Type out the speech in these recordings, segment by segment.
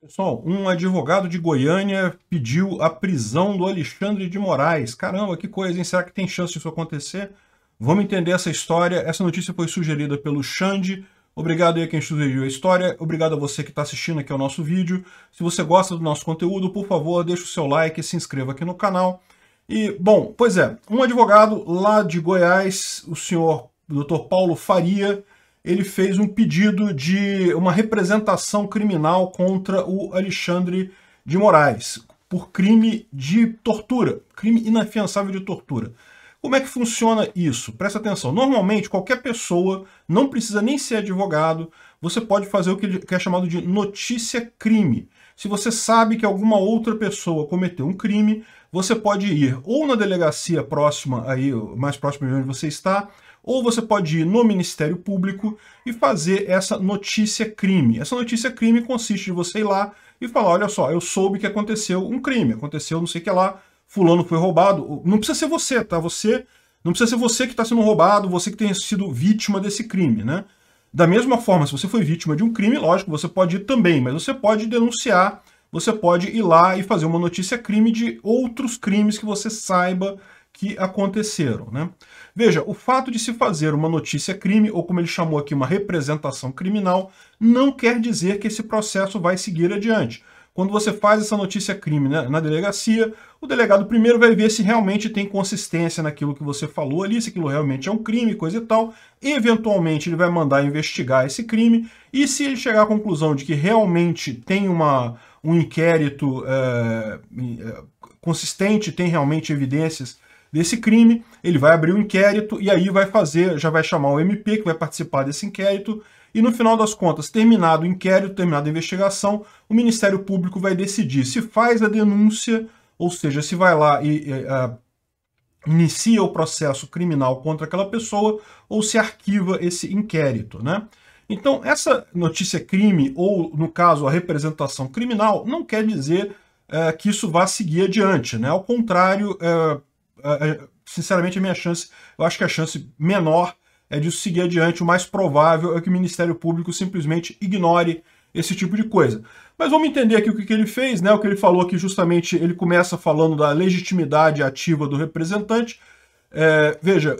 Pessoal, um advogado de Goiânia pediu a prisão do Alexandre de Moraes. Caramba, que coisa, hein? Será que tem chance disso acontecer? Vamos entender essa história. Essa notícia foi sugerida pelo Xande. Obrigado aí a quem sugeriu a história. Obrigado a você que está assistindo aqui ao nosso vídeo. Se você gosta do nosso conteúdo, por favor, deixe o seu like e se inscreva aqui no canal. E, bom, pois é, um advogado lá de Goiás, o senhor Dr. Paulo Faria, ele fez um pedido de uma representação criminal contra o Alexandre de Moraes por crime de tortura, crime inafiançável de tortura. Como é que funciona isso? Presta atenção. Normalmente, qualquer pessoa, não precisa nem ser advogado, você pode fazer o que é chamado de notícia-crime. Se você sabe que alguma outra pessoa cometeu um crime, você pode ir ou na delegacia próxima, aí mais próxima de onde você está, ou você pode ir no Ministério Público e fazer essa notícia crime. Essa notícia crime consiste de você ir lá e falar, olha só, eu soube que aconteceu um crime, aconteceu não sei o que lá, fulano foi roubado. Não precisa ser você, tá? Você não precisa ser você que está sendo roubado, você que tenha sido vítima desse crime, né? Da mesma forma, se você foi vítima de um crime, lógico, você pode ir também, mas você pode denunciar, você pode ir lá e fazer uma notícia crime de outros crimes que você saiba que aconteceram. Né? Veja, o fato de se fazer uma notícia crime, ou como ele chamou aqui, uma representação criminal, não quer dizer que esse processo vai seguir adiante. Quando você faz essa notícia crime né, na delegacia, o delegado primeiro vai ver se realmente tem consistência naquilo que você falou ali, se aquilo realmente é um crime, coisa e tal. Eventualmente ele vai mandar investigar esse crime, e se ele chegar à conclusão de que realmente tem uma, um inquérito é, consistente, tem realmente evidências desse crime, ele vai abrir um inquérito e aí vai fazer, já vai chamar o MP que vai participar desse inquérito e no final das contas, terminado o inquérito, terminada a investigação, o Ministério Público vai decidir se faz a denúncia, ou seja, se vai lá e, e inicia o processo criminal contra aquela pessoa ou se arquiva esse inquérito, né? Então, essa notícia crime, ou no caso a representação criminal, não quer dizer é, que isso vá seguir adiante, né? Ao contrário, é, sinceramente, a minha chance, eu acho que a chance menor é de seguir adiante. O mais provável é que o Ministério Público simplesmente ignore esse tipo de coisa. Mas vamos entender aqui o que, que ele fez, né? O que ele falou aqui justamente, ele começa falando da legitimidade ativa do representante. É, veja,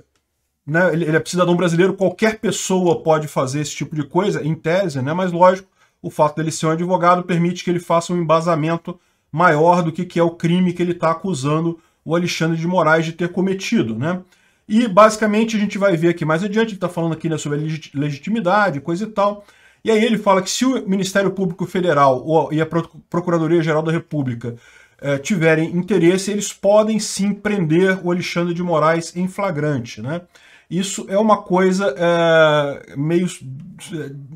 né, ele, ele é cidadão brasileiro, qualquer pessoa pode fazer esse tipo de coisa, em tese, né? Mas lógico, o fato dele ser um advogado permite que ele faça um embasamento maior do que, que é o crime que ele está acusando o Alexandre de Moraes de ter cometido, né? E basicamente a gente vai ver aqui mais adiante, ele está falando aqui né, sobre a legitimidade, coisa e tal. E aí ele fala que se o Ministério Público Federal ou, e a Procuradoria Geral da República eh, tiverem interesse, eles podem sim prender o Alexandre de Moraes em flagrante, né? Isso é uma coisa eh, meio.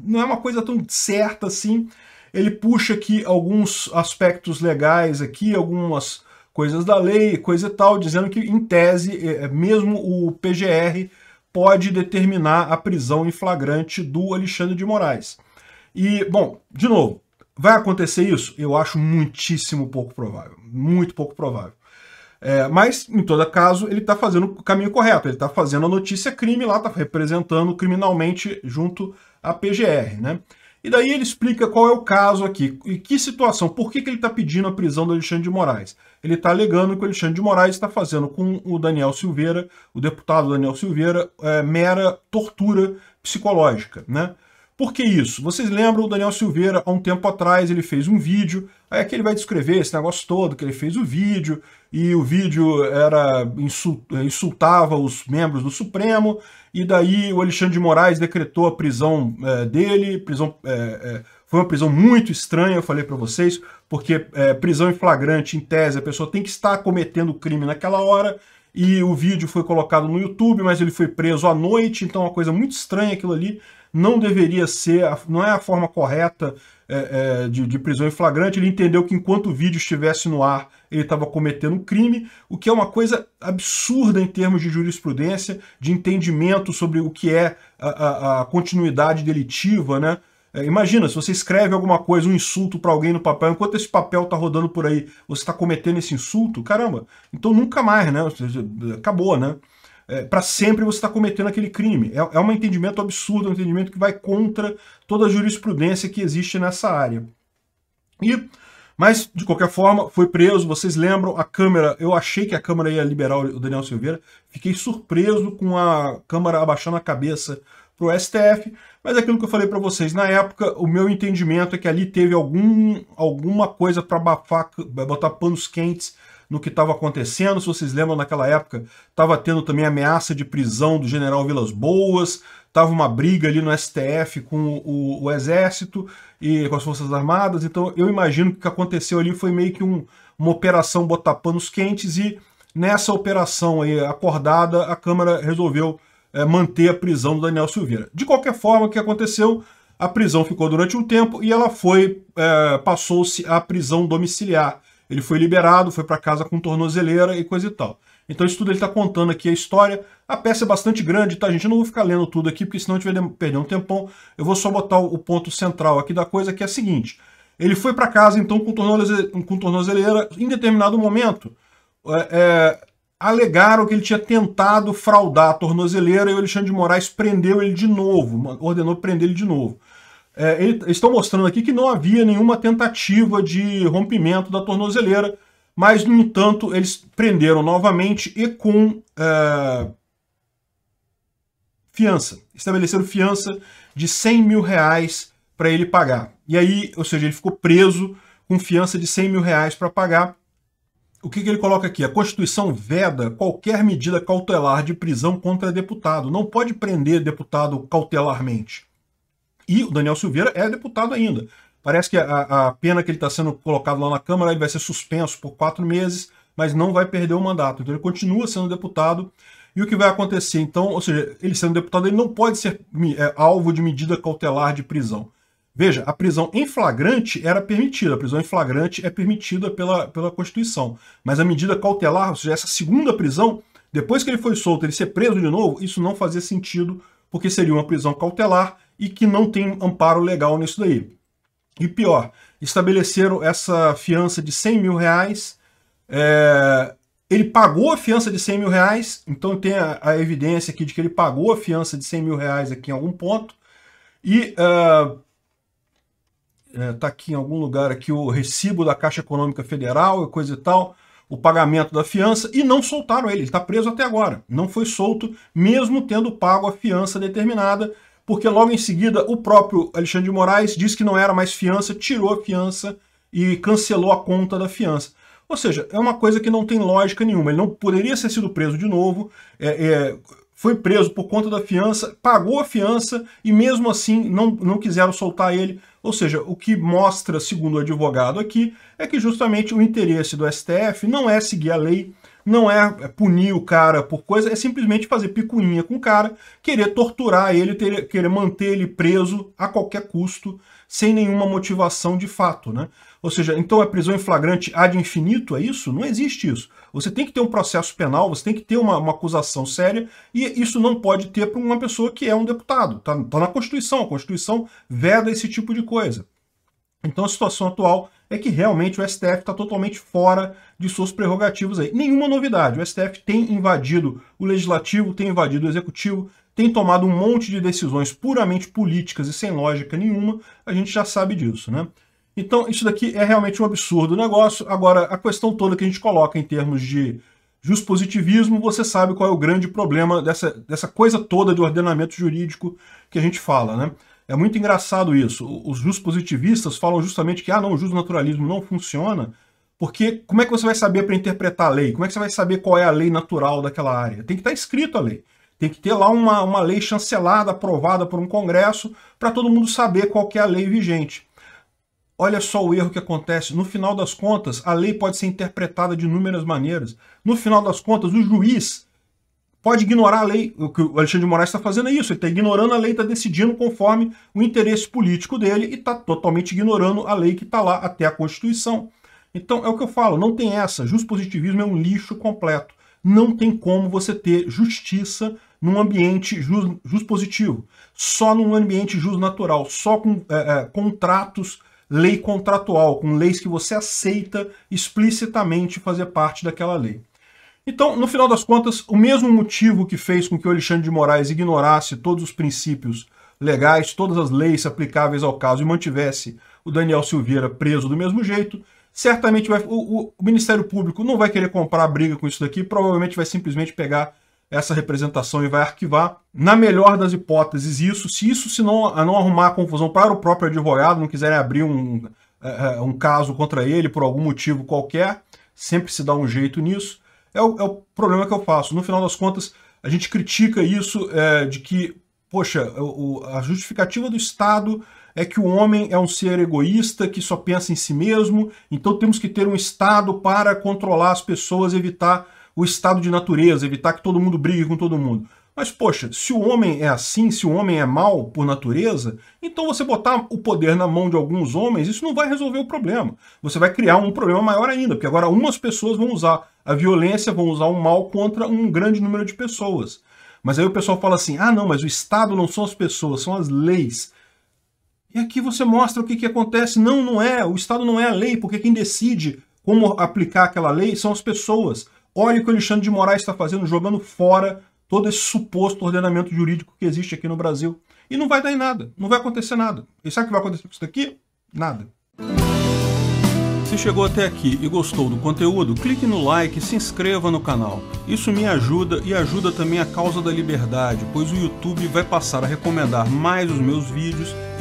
não é uma coisa tão certa assim. Ele puxa aqui alguns aspectos legais aqui, algumas coisas da lei, coisa e tal, dizendo que, em tese, é, é, mesmo o PGR pode determinar a prisão em flagrante do Alexandre de Moraes. E, bom, de novo, vai acontecer isso? Eu acho muitíssimo pouco provável. Muito pouco provável. É, mas, em todo caso, ele está fazendo o caminho correto. Ele está fazendo a notícia crime lá, está representando criminalmente junto à PGR, né? E daí ele explica qual é o caso aqui, e que situação, por que, que ele está pedindo a prisão do Alexandre de Moraes. Ele está alegando que o Alexandre de Moraes está fazendo com o Daniel Silveira, o deputado Daniel Silveira, é, mera tortura psicológica, né? Por que isso? Vocês lembram o Daniel Silveira, há um tempo atrás, ele fez um vídeo, aí aqui ele vai descrever esse negócio todo, que ele fez o vídeo, e o vídeo era insultava os membros do Supremo, e daí o Alexandre de Moraes decretou a prisão é, dele, prisão é, é, foi uma prisão muito estranha, eu falei para vocês, porque prisão em flagrante, em tese, a pessoa tem que estar cometendo crime naquela hora, e o vídeo foi colocado no YouTube, mas ele foi preso à noite, então é uma coisa muito estranha aquilo ali. Não deveria ser, não é a forma correta é, é, de, de, prisão em flagrante. Ele entendeu que enquanto o vídeo estivesse no ar, ele estava cometendo um crime, o que é uma coisa absurda em termos de jurisprudência, de entendimento sobre o que é a, a, a continuidade delitiva, né? É, imagina, se você escreve alguma coisa, um insulto para alguém no papel, enquanto esse papel tá rodando por aí, você está cometendo esse insulto, caramba, então nunca mais, né? Acabou, né? É, para sempre você está cometendo aquele crime. É, é um entendimento absurdo, é um entendimento que vai contra toda a jurisprudência que existe nessa área. E mas, de qualquer forma, foi preso. Vocês lembram a Câmara? Eu achei que a Câmara ia liberar o Daniel Silveira. Fiquei surpreso com a Câmara abaixando a cabeça para o STF, mas é aquilo que eu falei para vocês na época, o meu entendimento é que ali teve algum, alguma coisa para abafar, botar panos quentes no que estava acontecendo. Se vocês lembram, naquela época estava tendo também ameaça de prisão do general Vilas Boas, estava uma briga ali no STF com o, o, Exército e com as Forças Armadas. Então eu imagino que o que aconteceu ali foi meio que um, uma operação botar panos quentes e nessa operação aí acordada a Câmara resolveu é, manter a prisão do Daniel Silveira. De qualquer forma, o que aconteceu? A prisão ficou durante um tempo e ela foi é, passou-se à prisão domiciliar. Ele foi liberado, foi para casa com tornozeleira e coisa e tal. Então isso tudo ele está contando aqui a história. A peça é bastante grande, tá, gente? Eu não vou ficar lendo tudo aqui, porque senão a gente vai perder um tempão. Eu vou só botar o ponto central aqui da coisa, que é o seguinte. Ele foi para casa, então, com tornozeleira. Em determinado momento, é, é alegaram que ele tinha tentado fraudar a tornozeleira e o Alexandre de Moraes prendeu ele de novo, ordenou prender ele de novo. É, eles estão mostrando aqui que não havia nenhuma tentativa de rompimento da tornozeleira, mas, no entanto, eles prenderam novamente e com é, fiança. Estabeleceram fiança de 100 mil reais para ele pagar. E aí, ou seja, ele ficou preso com fiança de 100 mil reais para pagar o que, que, ele coloca aqui? A Constituição veda qualquer medida cautelar de prisão contra deputado. Não pode prender deputado cautelarmente. E o Daniel Silveira é deputado ainda. Parece que a, a pena que ele está sendo colocado lá na Câmara ele vai ser suspenso por quatro meses, mas não vai perder o mandato. Então ele continua sendo deputado. E o que vai acontecer? Então, ou seja, ele sendo deputado, ele não pode ser é, alvo de medida cautelar de prisão. Veja, a prisão em flagrante era permitida, a prisão em flagrante é permitida pela, pela Constituição. Mas a medida cautelar, ou seja, essa segunda prisão, depois que ele foi solto, ele ser preso de novo, isso não fazia sentido, porque seria uma prisão cautelar e que não tem amparo legal nisso daí. E pior, estabeleceram essa fiança de 100 mil reais, é, ele pagou a fiança de 100 mil reais, então tem a, a, evidência aqui de que ele pagou a fiança de 100 mil reais aqui em algum ponto, e... Uh, está é, tá aqui em algum lugar aqui o recibo da Caixa Econômica Federal e coisa e tal, o pagamento da fiança, e não soltaram ele, ele está preso até agora. Não foi solto, mesmo tendo pago a fiança determinada, porque logo em seguida o próprio Alexandre de Moraes disse que não era mais fiança, tirou a fiança e cancelou a conta da fiança. Ou seja, é uma coisa que não tem lógica nenhuma. Ele não poderia ter sido preso de novo, é, é, foi preso por conta da fiança, pagou a fiança e mesmo assim não, não quiseram soltar ele. Ou seja, o que mostra, segundo o advogado aqui, é que justamente o interesse do STF não é seguir a lei, não é punir o cara por coisa, é simplesmente fazer picuinha com o cara, querer torturar ele, ter, querer manter ele preso a qualquer custo, sem nenhuma motivação de fato, né? Ou seja, então a prisão em flagrante há de infinito, é isso? Não existe isso. Você tem que ter um processo penal, você tem que ter uma, uma acusação séria, e isso não pode ter para uma pessoa que é um deputado. Está tá na Constituição, a Constituição veda esse tipo de coisa. Então a situação atual é que realmente o STF está totalmente fora de suas prerrogativas aí. Nenhuma novidade. O STF tem invadido o legislativo, tem invadido o executivo, tem tomado um monte de decisões puramente políticas e sem lógica nenhuma. A gente já sabe disso, né? Então, isso daqui é realmente um absurdo negócio. Agora, a questão toda que a gente coloca em termos de positivismo, você sabe qual é o grande problema dessa, dessa coisa toda de ordenamento jurídico que a gente fala, né? É muito engraçado isso. Os positivistas falam justamente que, ah, não, o naturalismo não funciona, porque como é que você vai saber para interpretar a lei? Como é que você vai saber qual é a lei natural daquela área? Tem que estar tá escrito a lei. Tem que ter lá uma, uma lei chancelada, aprovada por um congresso, para todo mundo saber qual é a lei vigente. Olha só o erro que acontece. No final das contas, a lei pode ser interpretada de inúmeras maneiras. No final das contas, o juiz pode ignorar a lei. O que o Alexandre de Moraes está fazendo é isso. Ele está ignorando a lei, está decidindo conforme o interesse político dele e está totalmente ignorando a lei que está lá até a Constituição. Então, é o que eu falo, não tem essa. positivismo é um lixo completo. Não tem como você ter justiça num ambiente jus, positivo, só num ambiente jus natural, só com é, é, contratos lei contratual, com leis que você aceita explicitamente fazer parte daquela lei. Então, no final das contas, o mesmo motivo que fez com que o Alexandre de Moraes ignorasse todos os princípios legais, todas as leis aplicáveis ao caso e mantivesse o Daniel Silveira preso do mesmo jeito, certamente vai, o, o, o Ministério Público não vai querer comprar briga com isso daqui, provavelmente vai simplesmente pegar essa representação e vai arquivar. Na melhor das hipóteses, isso, se isso se não, não arrumar confusão para o próprio advogado, não quiserem abrir um, é, é, um caso contra ele por algum motivo qualquer, sempre se dá um jeito nisso. É o, é o problema que eu faço. No final das contas, a gente critica isso é, de que, poxa, o, a justificativa do Estado é que o homem é um ser egoísta que só pensa em si mesmo, então temos que ter um Estado para controlar as pessoas, evitar o estado de natureza, evitar que todo mundo brigue com todo mundo. Mas, poxa, se o homem é assim, se o homem é mal por natureza, então você botar o poder na mão de alguns homens, isso não vai resolver o problema. Você vai criar um problema maior ainda, porque agora umas pessoas vão usar a violência, vão usar o mal contra um grande número de pessoas. Mas aí o pessoal fala assim: ah, não, mas o Estado não são as pessoas, são as leis. E aqui você mostra o que, que acontece. Não, não é. O Estado não é a lei, porque quem decide como aplicar aquela lei são as pessoas. Olha o que o Alexandre de Moraes está fazendo, jogando fora todo esse suposto ordenamento jurídico que existe aqui no Brasil. E não vai dar em nada, não vai acontecer nada. E sabe o que vai acontecer com isso daqui? Nada. Se chegou até aqui e gostou do conteúdo, clique no like e se inscreva no canal. Isso me ajuda e ajuda também a causa da liberdade, pois o YouTube vai passar a recomendar mais os meus vídeos